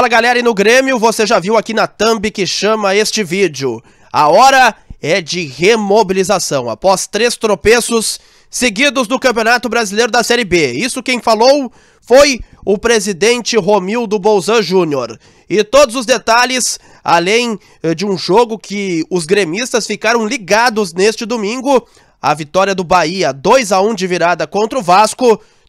Fala galera, e no Grêmio você já viu aqui na thumb que chama este vídeo. A hora é de remobilização, após três tropeços seguidos do Campeonato Brasileiro da Série B. Isso quem falou foi o presidente Romildo Bolzan Júnior. E todos os detalhes, além eh, de um jogo que os gremistas ficaram ligados neste domingo, a vitória do Bahia 2 a 1 de virada contra o Vasco,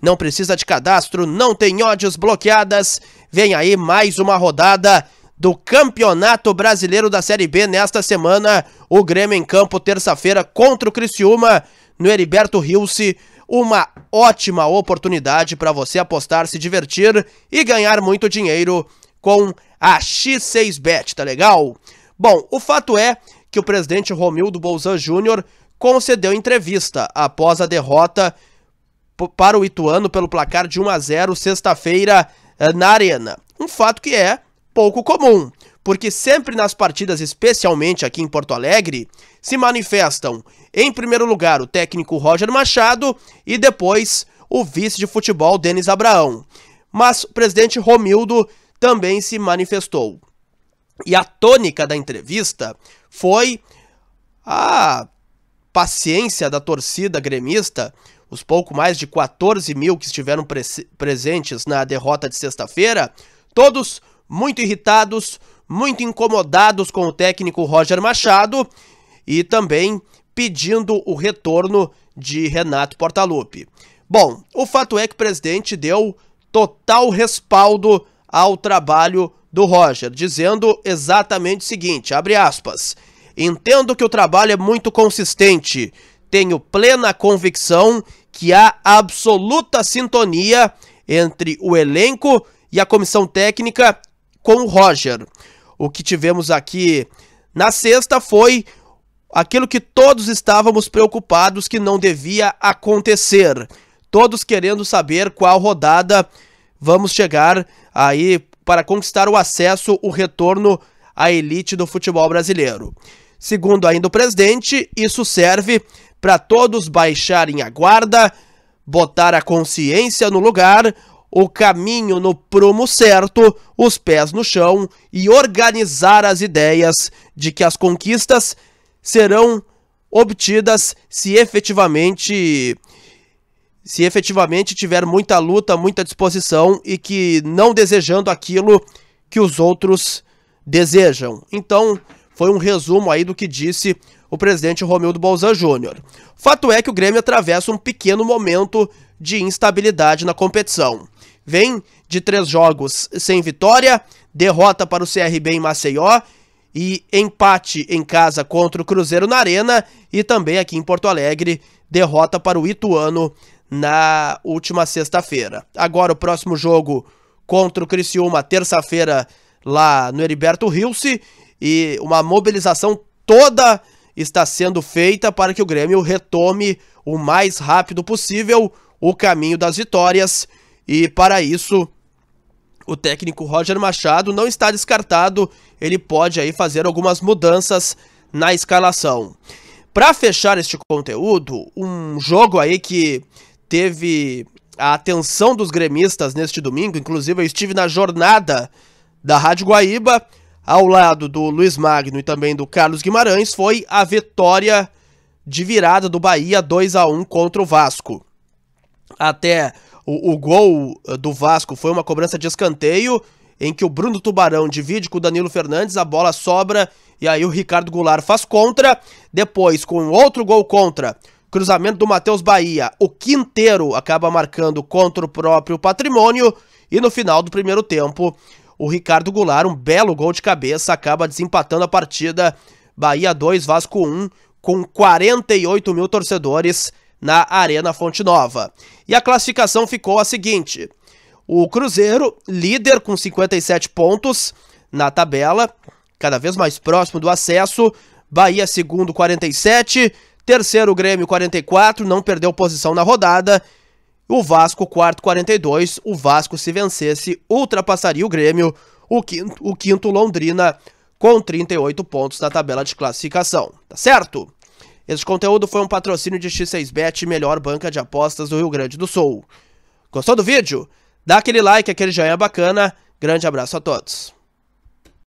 não precisa de cadastro, não tem ódios bloqueadas. Vem aí mais uma rodada do Campeonato Brasileiro da Série B nesta semana. O Grêmio em campo terça-feira contra o Criciúma no Heriberto Rilse. Uma ótima oportunidade para você apostar, se divertir e ganhar muito dinheiro com a X6Bet, tá legal? Bom, o fato é que o presidente Romildo Bolzan Júnior concedeu entrevista após a derrota para o Ituano pelo placar de 1 a 0 sexta-feira eh, na Arena. Um fato que é pouco comum, porque sempre nas partidas, especialmente aqui em Porto Alegre, se manifestam, em primeiro lugar, o técnico Roger Machado e depois o vice de futebol Denis Abraão. Mas o presidente Romildo também se manifestou. E a tônica da entrevista foi a paciência da torcida gremista os pouco mais de 14 mil que estiveram presentes na derrota de sexta-feira, todos muito irritados, muito incomodados com o técnico Roger Machado e também pedindo o retorno de Renato Portaluppi. Bom, o fato é que o presidente deu total respaldo ao trabalho do Roger, dizendo exatamente o seguinte, abre aspas, entendo que o trabalho é muito consistente, tenho plena convicção que há absoluta sintonia entre o elenco e a comissão técnica com o Roger. O que tivemos aqui na sexta foi aquilo que todos estávamos preocupados que não devia acontecer. Todos querendo saber qual rodada vamos chegar aí para conquistar o acesso, o retorno à elite do futebol brasileiro. Segundo ainda o presidente, isso serve para todos baixarem a guarda, botar a consciência no lugar, o caminho no prumo certo, os pés no chão e organizar as ideias de que as conquistas serão obtidas se efetivamente se efetivamente tiver muita luta, muita disposição e que não desejando aquilo que os outros desejam. Então, foi um resumo aí do que disse o presidente Romildo Bolzan Júnior. Fato é que o Grêmio atravessa um pequeno momento de instabilidade na competição. Vem de três jogos sem vitória, derrota para o CRB em Maceió e empate em casa contra o Cruzeiro na Arena e também aqui em Porto Alegre, derrota para o Ituano na última sexta-feira. Agora o próximo jogo contra o Criciúma, terça-feira, lá no Heriberto Rilse, e uma mobilização toda está sendo feita para que o Grêmio retome o mais rápido possível o caminho das vitórias e para isso o técnico Roger Machado não está descartado, ele pode aí fazer algumas mudanças na escalação. Para fechar este conteúdo, um jogo aí que teve a atenção dos gremistas neste domingo, inclusive eu estive na jornada da Rádio Guaíba, ao lado do Luiz Magno e também do Carlos Guimarães, foi a vitória de virada do Bahia 2 a 1 contra o Vasco. Até o, o gol eh, do Vasco foi uma cobrança de escanteio em que o Bruno Tubarão divide com o Danilo Fernandes, a bola sobra e aí o Ricardo Goulart faz contra. Depois, com outro gol contra, cruzamento do Matheus Bahia, o Quinteiro acaba marcando contra o próprio patrimônio. E no final do primeiro tempo, o Ricardo Goulart, um belo gol de cabeça, acaba desempatando a partida. Bahia 2, Vasco 1, com 48 mil torcedores na Arena Fonte Nova. E a classificação ficou a seguinte: o Cruzeiro, líder com 57 pontos na tabela, cada vez mais próximo do acesso. Bahia, segundo, 47. Terceiro, Grêmio, 44. Não perdeu posição na rodada. O Vasco, quarto 42. O Vasco, se vencesse, ultrapassaria o Grêmio. O quinto, o quinto Londrina, com 38 pontos na tabela de classificação. Tá certo? Esse conteúdo foi um patrocínio de X6Bet, melhor banca de apostas do Rio Grande do Sul. Gostou do vídeo? Dá aquele like, aquele joinha bacana. Grande abraço a todos.